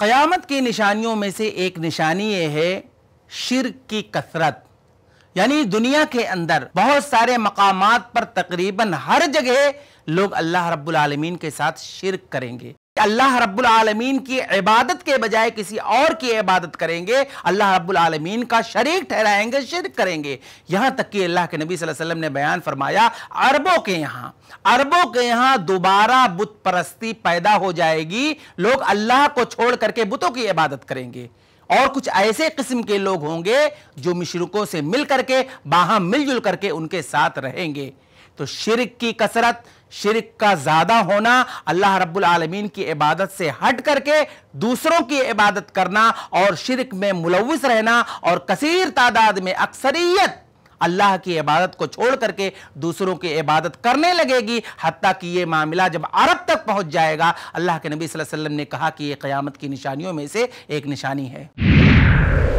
क़यामत की निशानियों में से एक निशानी ये है शिर की कसरत यानी दुनिया के अंदर बहुत सारे मकाम पर तकरीबन हर जगह लोग अल्लाह रब्बुल रबालमीन के साथ शिरक करेंगे अल्लाह रब्बुल आलमीन की इबादत के बजाय किसी और की इबादत करेंगे अल्लाह रब्बुल आलमीन का शरीक ठहराएंगे शिरक करेंगे यहां तक कि अल्लाह के नबी सल्लल्लाहु अलैहि वसल्लम ने बयान फरमाया अरबों के यहां अरबों के यहाँ दोबारा बुत परस्ती पैदा हो जाएगी लोग अल्लाह को छोड़ करके बुतों की इबादत करेंगे और कुछ ऐसे किस्म के लोग होंगे जो मिशरकों से मिल करके बाहा मिलजुल करके उनके साथ रहेंगे तो शिरक की कसरत शिरक का ज्यादा होना अल्लाह रब्बुल आलमीन की इबादत से हट करके दूसरों की इबादत करना और शिरक में मुलविस रहना और कसीर तादाद में अक्सरियत अल्लाह की इबादत को छोड़ करके दूसरों की इबादत करने लगेगी हती कि यह मामला जब अरब तक पहुंच जाएगा अल्लाह के नबी वसल्लम ने कहा कि यह क़यामत की निशानियों में से एक निशानी है